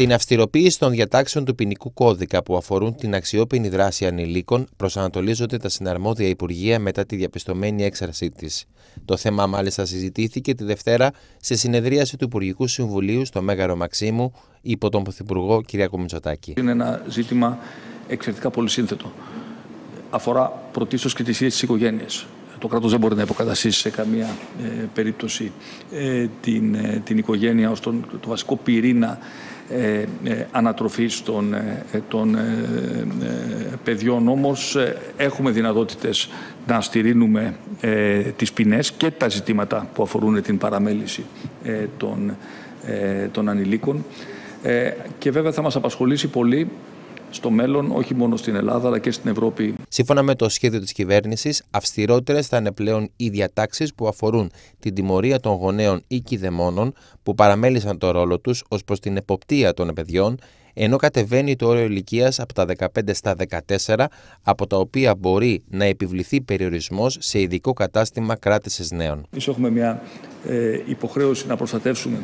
Την αυστηροποίηση των διατάξεων του ποινικού κώδικα που αφορούν την αξιόπινη δράση ανηλίκων προσανατολίζονται τα συναρμόδια Υπουργεία μετά τη διαπιστωμένη έξαρσή της. Το θέμα μάλιστα συζητήθηκε τη Δευτέρα σε συνεδρίαση του Υπουργικού Συμβουλίου στο Μέγαρο Μαξίμου υπό τον Πρωθυπουργό κ. Μητσοτάκη. Είναι ένα ζήτημα εξαιρετικά πολύ σύνθετο. Αφορά πρωτίστως και τις ίδιες τις οικογένειες. Το κράτος δεν μπορεί να υποκαταστήσει σε καμία ε, περίπτωση ε, την, ε, την οικογένεια ως τον, το βασικό πυρήνα ανατροφής των, των παιδιών. Όμως έχουμε δυνατότητες να στηρίνουμε τις ποινές και τα ζητήματα που αφορούν την παραμέληση των, των ανηλίκων. Και βέβαια θα μας απασχολήσει πολύ στο μέλλον, όχι μόνο στην Ελλάδα αλλά και στην Ευρώπη Σύμφωνα με το σχέδιο της κυβέρνησης, αυστηρότερες θα είναι πλέον οι διατάξεις που αφορούν την τιμωρία των γονέων ή κηδεμόνων που παραμέλησαν το ρόλο τους ως προς την εποπτεία των παιδιών, ενώ κατεβαίνει το όριο ηλικίας από τα 15 στα 14, από τα οποία μπορεί να επιβληθεί περιορισμός σε ειδικό κατάστημα κράτησης νέων. Εμείς έχουμε μια ε, υποχρέωση να προστατεύσουμε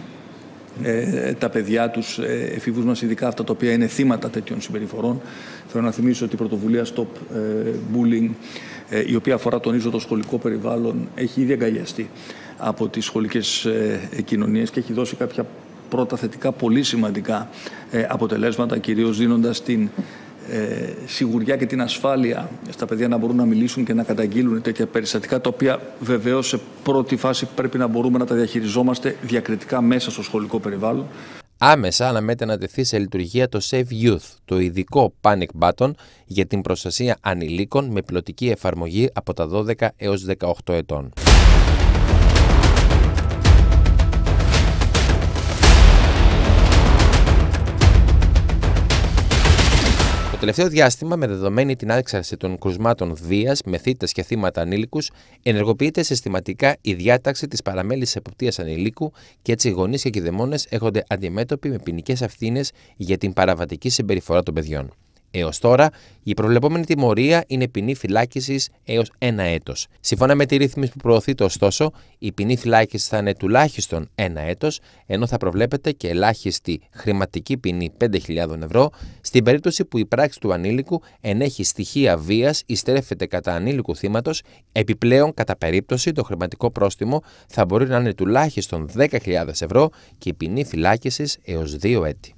ε, τα παιδιά τους, ε, εφήβου μας, ειδικά αυτά τα οποία είναι θύματα τέτοιων συμπεριφορών. Θέλω να θυμίσω ότι η πρωτοβουλία Stop ε, Bullying, ε, η οποία αφορά τονίζω το σχολικό περιβάλλον, έχει ήδη αγκαλιαστεί από τις σχολικές κοινωνίες και έχει δώσει κάποια πρώτα θετικά πολύ σημαντικά αποτελέσματα, κυρίως δίνοντας την ε, σιγουριά και την ασφάλεια στα παιδιά να μπορούν να μιλήσουν και να καταγγείλουν τέτοια περιστατικά, τα οποία βεβαίως σε πρώτη φάση πρέπει να μπορούμε να τα διαχειριζόμαστε διακριτικά μέσα στο σχολικό περιβάλλον. Άμεσα αναμένεται να τεθεί σε λειτουργία το Save Youth, το ειδικό panic button για την προστασία ανηλίκων με πιλωτική εφαρμογή από τα 12 έως 18 ετών. Το τελευταίο διάστημα, με δεδομένη την άξαρση των κρουσμάτων βίας, μεθύτε και θύματα ανήλικους, ενεργοποιείται συστηματικά η διάταξη της παραμέληση εποπτείας ανηλίκου και έτσι οι γονείς και οι δαιμόνε έχονται αντιμέτωποι με ποινικές ευθύνες για την παραβατική συμπεριφορά των παιδιών. Έως τώρα, η προβλεπόμενη τιμωρία είναι ποινή φυλάκισης έως ένα έτος. Σύμφωνα με τη ρύθμιση που προωθείται, ωστόσο, η ποινή φυλάκισης θα είναι τουλάχιστον ένα έτος, ενώ θα προβλέπεται και ελάχιστη χρηματική ποινή 5.000 ευρώ στην περίπτωση που η πράξη του ανήλικου ενέχει στοιχεία βίας ή στρέφεται κατά ανήλικου θύματος. Επιπλέον, κατά περίπτωση, το χρηματικό πρόστιμο θα μπορεί να είναι τουλάχιστον 10.000 ευρώ και η ποινή φυλάκισης έως δύο έτη.